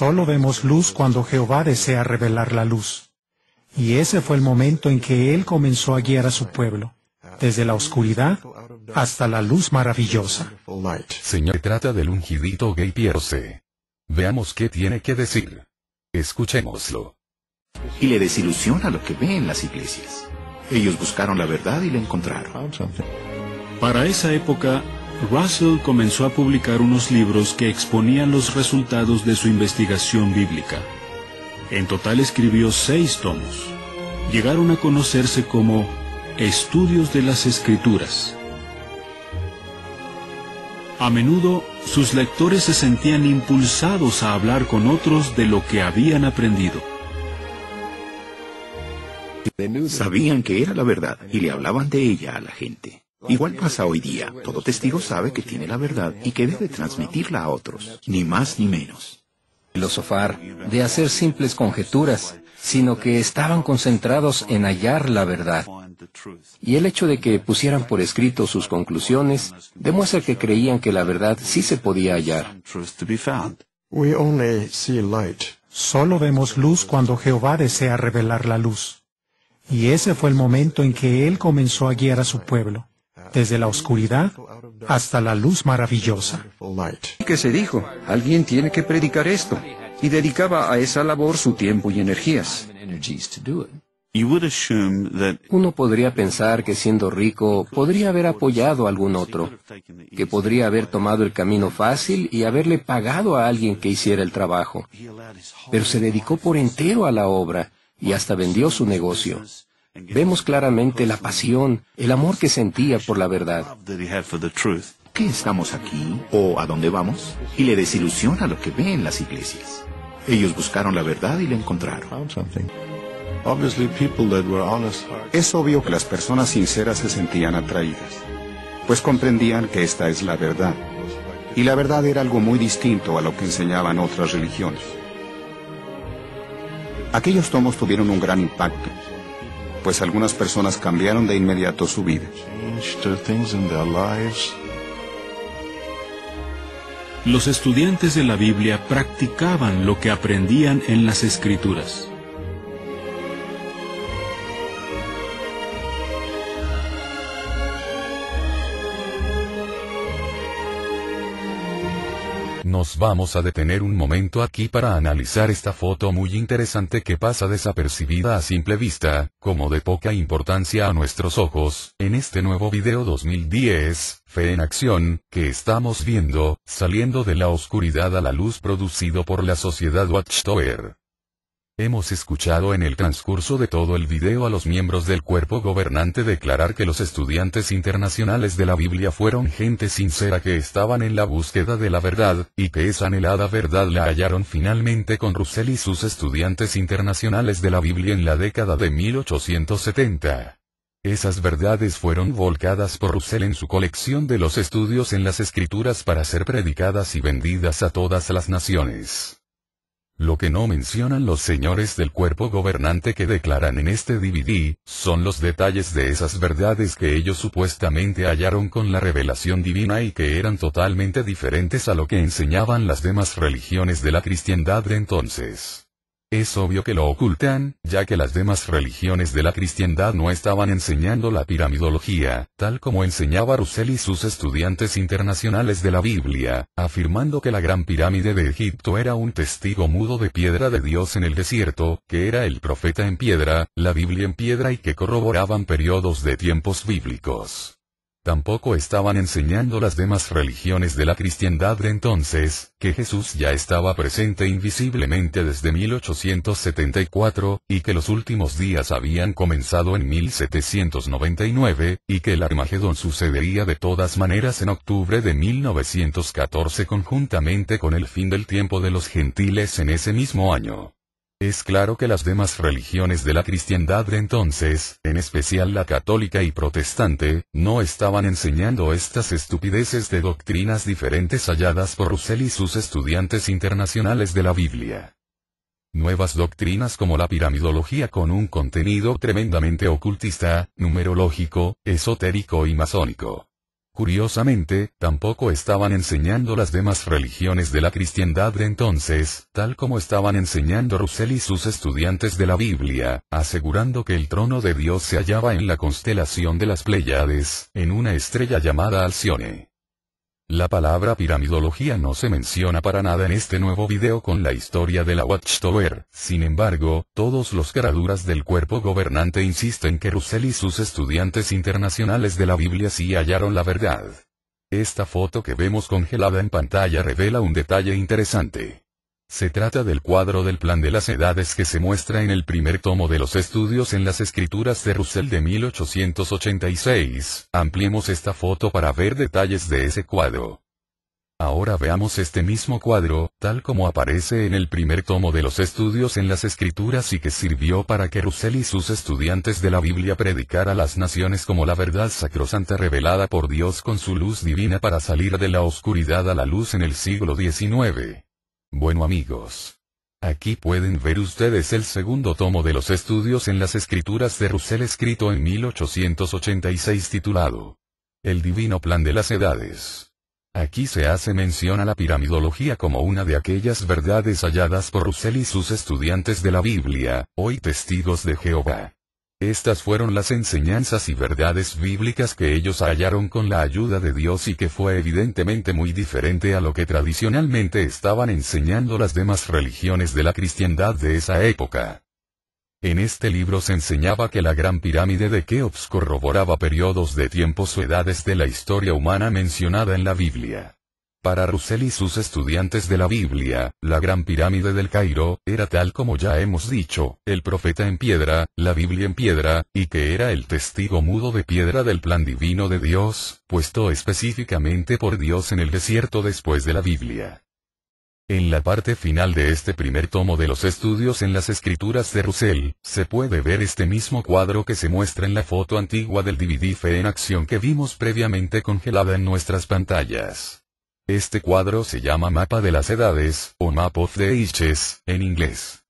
Solo vemos luz cuando Jehová desea revelar la luz. Y ese fue el momento en que Él comenzó a guiar a su pueblo, desde la oscuridad hasta la luz maravillosa. Señor, trata del ungidito gay Pierce. Veamos qué tiene que decir. Escuchémoslo. Y le desilusiona lo que ve en las iglesias. Ellos buscaron la verdad y la encontraron. Para esa época, Russell comenzó a publicar unos libros que exponían los resultados de su investigación bíblica. En total escribió seis tomos. Llegaron a conocerse como Estudios de las Escrituras. A menudo sus lectores se sentían impulsados a hablar con otros de lo que habían aprendido. Sabían que era la verdad y le hablaban de ella a la gente. Igual pasa hoy día. Todo testigo sabe que tiene la verdad y que debe transmitirla a otros, ni más ni menos. Filosofar, de hacer simples conjeturas, sino que estaban concentrados en hallar la verdad. Y el hecho de que pusieran por escrito sus conclusiones demuestra que creían que la verdad sí se podía hallar. Solo vemos luz cuando Jehová desea revelar la luz. Y ese fue el momento en que Él comenzó a guiar a su pueblo desde la oscuridad hasta la luz maravillosa. Que se dijo, alguien tiene que predicar esto, y dedicaba a esa labor su tiempo y energías. Uno podría pensar que siendo rico podría haber apoyado a algún otro, que podría haber tomado el camino fácil y haberle pagado a alguien que hiciera el trabajo. Pero se dedicó por entero a la obra y hasta vendió su negocio. Vemos claramente la pasión, el amor que sentía por la verdad. ¿Qué estamos aquí o a dónde vamos? Y le desilusiona lo que ve en las iglesias. Ellos buscaron la verdad y la encontraron. Es obvio que las personas sinceras se sentían atraídas, pues comprendían que esta es la verdad. Y la verdad era algo muy distinto a lo que enseñaban otras religiones. Aquellos tomos tuvieron un gran impacto, pues algunas personas cambiaron de inmediato su vida. Los estudiantes de la Biblia practicaban lo que aprendían en las escrituras. Nos vamos a detener un momento aquí para analizar esta foto muy interesante que pasa desapercibida a simple vista, como de poca importancia a nuestros ojos, en este nuevo video 2010, Fe en Acción, que estamos viendo, saliendo de la oscuridad a la luz producido por la sociedad Watchtower. Hemos escuchado en el transcurso de todo el video a los miembros del cuerpo gobernante declarar que los estudiantes internacionales de la Biblia fueron gente sincera que estaban en la búsqueda de la verdad, y que esa anhelada verdad la hallaron finalmente con Russell y sus estudiantes internacionales de la Biblia en la década de 1870. Esas verdades fueron volcadas por Russell en su colección de los estudios en las escrituras para ser predicadas y vendidas a todas las naciones. Lo que no mencionan los señores del cuerpo gobernante que declaran en este DVD, son los detalles de esas verdades que ellos supuestamente hallaron con la revelación divina y que eran totalmente diferentes a lo que enseñaban las demás religiones de la cristiandad de entonces. Es obvio que lo ocultan, ya que las demás religiones de la cristiandad no estaban enseñando la piramidología, tal como enseñaba Russell y sus estudiantes internacionales de la Biblia, afirmando que la gran pirámide de Egipto era un testigo mudo de piedra de Dios en el desierto, que era el profeta en piedra, la Biblia en piedra y que corroboraban periodos de tiempos bíblicos. Tampoco estaban enseñando las demás religiones de la cristiandad de entonces, que Jesús ya estaba presente invisiblemente desde 1874, y que los últimos días habían comenzado en 1799, y que el Armagedón sucedería de todas maneras en octubre de 1914 conjuntamente con el fin del tiempo de los gentiles en ese mismo año. Es claro que las demás religiones de la cristiandad de entonces, en especial la católica y protestante, no estaban enseñando estas estupideces de doctrinas diferentes halladas por Russell y sus estudiantes internacionales de la Biblia. Nuevas doctrinas como la piramidología con un contenido tremendamente ocultista, numerológico, esotérico y masónico Curiosamente, tampoco estaban enseñando las demás religiones de la cristiandad de entonces, tal como estaban enseñando Russell y sus estudiantes de la Biblia, asegurando que el trono de Dios se hallaba en la constelación de las Pléyades, en una estrella llamada Alcione. La palabra piramidología no se menciona para nada en este nuevo video con la historia de la Watchtower, sin embargo, todos los caraduras del cuerpo gobernante insisten que Russell y sus estudiantes internacionales de la Biblia sí hallaron la verdad. Esta foto que vemos congelada en pantalla revela un detalle interesante. Se trata del cuadro del plan de las edades que se muestra en el primer tomo de los estudios en las escrituras de Russell de 1886. Ampliemos esta foto para ver detalles de ese cuadro. Ahora veamos este mismo cuadro, tal como aparece en el primer tomo de los estudios en las escrituras y que sirvió para que Russell y sus estudiantes de la Biblia predicara a las naciones como la verdad sacrosanta revelada por Dios con su luz divina para salir de la oscuridad a la luz en el siglo XIX. Bueno amigos. Aquí pueden ver ustedes el segundo tomo de los estudios en las escrituras de Russell escrito en 1886 titulado El divino plan de las edades. Aquí se hace mención a la piramidología como una de aquellas verdades halladas por Russell y sus estudiantes de la Biblia, hoy testigos de Jehová. Estas fueron las enseñanzas y verdades bíblicas que ellos hallaron con la ayuda de Dios y que fue evidentemente muy diferente a lo que tradicionalmente estaban enseñando las demás religiones de la cristiandad de esa época. En este libro se enseñaba que la gran pirámide de Keops corroboraba periodos de tiempos o edades de la historia humana mencionada en la Biblia. Para Russell y sus estudiantes de la Biblia, la gran pirámide del Cairo, era tal como ya hemos dicho, el profeta en piedra, la Biblia en piedra, y que era el testigo mudo de piedra del plan divino de Dios, puesto específicamente por Dios en el desierto después de la Biblia. En la parte final de este primer tomo de los estudios en las escrituras de Russell, se puede ver este mismo cuadro que se muestra en la foto antigua del DVD Fe en acción que vimos previamente congelada en nuestras pantallas. Este cuadro se llama Mapa de las Edades, o Map of the Ages, en inglés.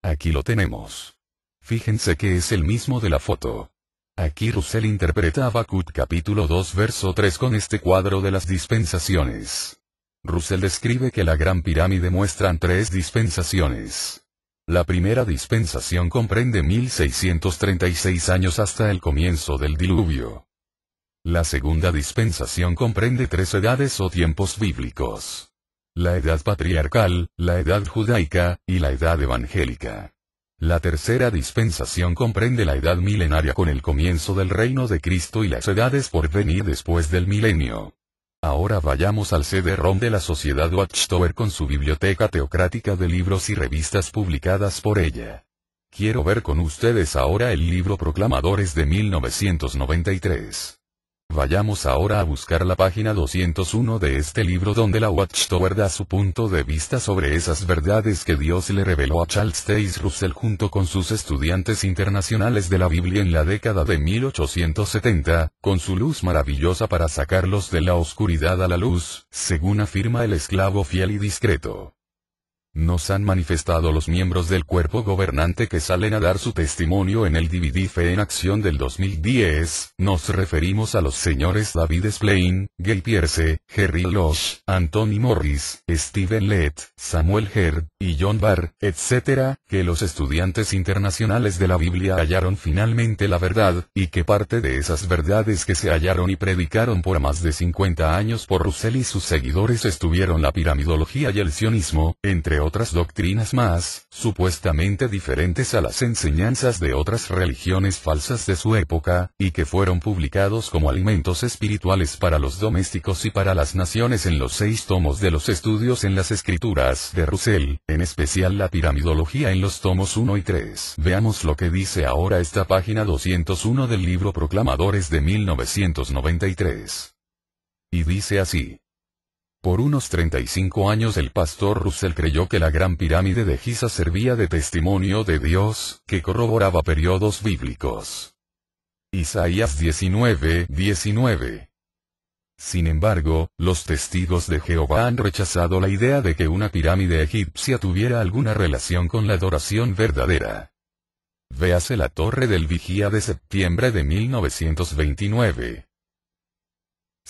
Aquí lo tenemos. Fíjense que es el mismo de la foto. Aquí Russell interpreta a Bakut capítulo 2 verso 3 con este cuadro de las dispensaciones. Russell describe que la gran pirámide muestran tres dispensaciones. La primera dispensación comprende 1636 años hasta el comienzo del diluvio. La segunda dispensación comprende tres edades o tiempos bíblicos. La edad patriarcal, la edad judaica, y la edad evangélica. La tercera dispensación comprende la edad milenaria con el comienzo del reino de Cristo y las edades por venir después del milenio. Ahora vayamos al CD-ROM de la Sociedad Watchtower con su biblioteca teocrática de libros y revistas publicadas por ella. Quiero ver con ustedes ahora el libro Proclamadores de 1993. Vayamos ahora a buscar la página 201 de este libro donde la Watchtower da su punto de vista sobre esas verdades que Dios le reveló a Charles Taze Russell junto con sus estudiantes internacionales de la Biblia en la década de 1870, con su luz maravillosa para sacarlos de la oscuridad a la luz, según afirma el esclavo fiel y discreto nos han manifestado los miembros del cuerpo gobernante que salen a dar su testimonio en el DVD Fe en Acción del 2010, nos referimos a los señores David Splain, Gay Pierce, Jerry Los, Anthony Morris, Steven Lett, Samuel Heard, y John Barr, etc., que los estudiantes internacionales de la Biblia hallaron finalmente la verdad, y que parte de esas verdades que se hallaron y predicaron por más de 50 años por Russell y sus seguidores estuvieron la piramidología y el sionismo, entre otros otras doctrinas más, supuestamente diferentes a las enseñanzas de otras religiones falsas de su época, y que fueron publicados como alimentos espirituales para los domésticos y para las naciones en los seis tomos de los estudios en las escrituras de Russell, en especial la piramidología en los tomos 1 y 3. Veamos lo que dice ahora esta página 201 del libro Proclamadores de 1993. Y dice así. Por unos 35 años el pastor Russell creyó que la gran pirámide de Giza servía de testimonio de Dios, que corroboraba periodos bíblicos. Isaías 19, 19. Sin embargo, los testigos de Jehová han rechazado la idea de que una pirámide egipcia tuviera alguna relación con la adoración verdadera. Véase la Torre del Vigía de septiembre de 1929.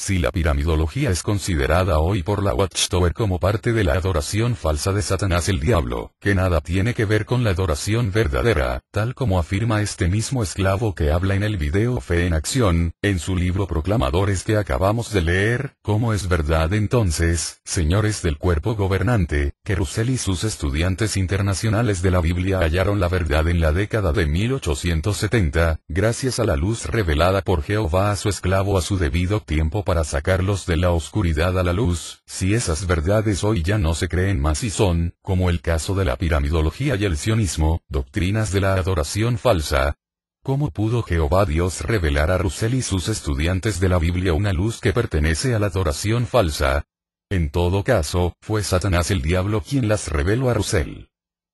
Si la piramidología es considerada hoy por la Watchtower como parte de la adoración falsa de Satanás el diablo, que nada tiene que ver con la adoración verdadera, tal como afirma este mismo esclavo que habla en el video Fe en Acción, en su libro Proclamadores que acabamos de leer, ¿cómo es verdad entonces, señores del cuerpo gobernante, que Russell y sus estudiantes internacionales de la Biblia hallaron la verdad en la década de 1870, gracias a la luz revelada por Jehová a su esclavo a su debido tiempo para sacarlos de la oscuridad a la luz, si esas verdades hoy ya no se creen más y son, como el caso de la piramidología y el sionismo, doctrinas de la adoración falsa, ¿Cómo pudo Jehová Dios revelar a Russell y sus estudiantes de la Biblia una luz que pertenece a la adoración falsa? En todo caso, fue Satanás el diablo quien las reveló a Russell.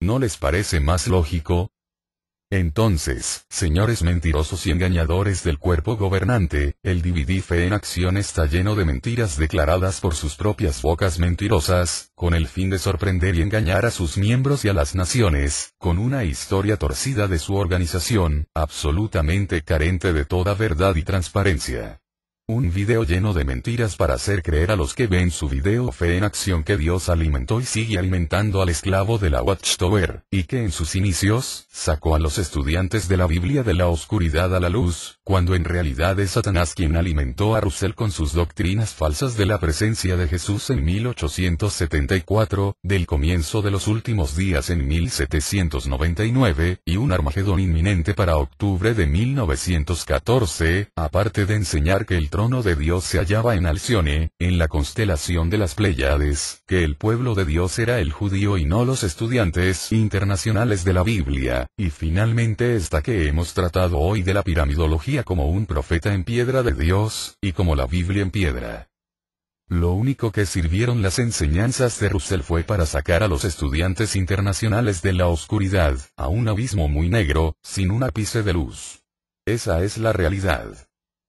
¿No les parece más lógico, entonces, señores mentirosos y engañadores del cuerpo gobernante, el DVD fe en acción está lleno de mentiras declaradas por sus propias bocas mentirosas, con el fin de sorprender y engañar a sus miembros y a las naciones, con una historia torcida de su organización, absolutamente carente de toda verdad y transparencia. Un video lleno de mentiras para hacer creer a los que ven su video fe en acción que Dios alimentó y sigue alimentando al esclavo de la Watchtower, y que en sus inicios, sacó a los estudiantes de la Biblia de la oscuridad a la luz, cuando en realidad es Satanás quien alimentó a Russell con sus doctrinas falsas de la presencia de Jesús en 1874, del comienzo de los últimos días en 1799, y un Armagedón inminente para octubre de 1914, aparte de enseñar que el trono de Dios se hallaba en Alcione, en la constelación de las Pleiades, que el pueblo de Dios era el judío y no los estudiantes internacionales de la Biblia, y finalmente esta que hemos tratado hoy de la piramidología como un profeta en piedra de Dios, y como la Biblia en piedra. Lo único que sirvieron las enseñanzas de Russell fue para sacar a los estudiantes internacionales de la oscuridad, a un abismo muy negro, sin un ápice de luz. Esa es la realidad.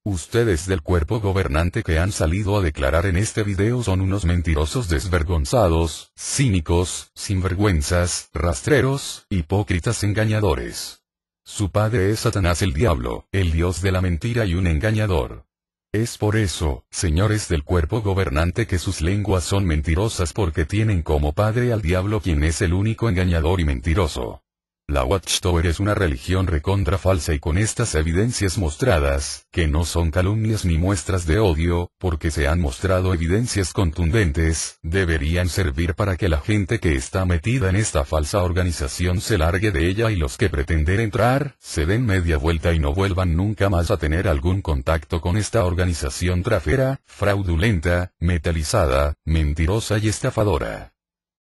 Ustedes del cuerpo gobernante que han salido a declarar en este video son unos mentirosos desvergonzados, cínicos, sinvergüenzas, rastreros, hipócritas engañadores. Su padre es Satanás el diablo, el dios de la mentira y un engañador. Es por eso, señores del cuerpo gobernante, que sus lenguas son mentirosas porque tienen como padre al diablo quien es el único engañador y mentiroso. La Watchtower es una religión recontra falsa y con estas evidencias mostradas, que no son calumnias ni muestras de odio, porque se han mostrado evidencias contundentes, deberían servir para que la gente que está metida en esta falsa organización se largue de ella y los que pretender entrar, se den media vuelta y no vuelvan nunca más a tener algún contacto con esta organización trafera, fraudulenta, metalizada, mentirosa y estafadora.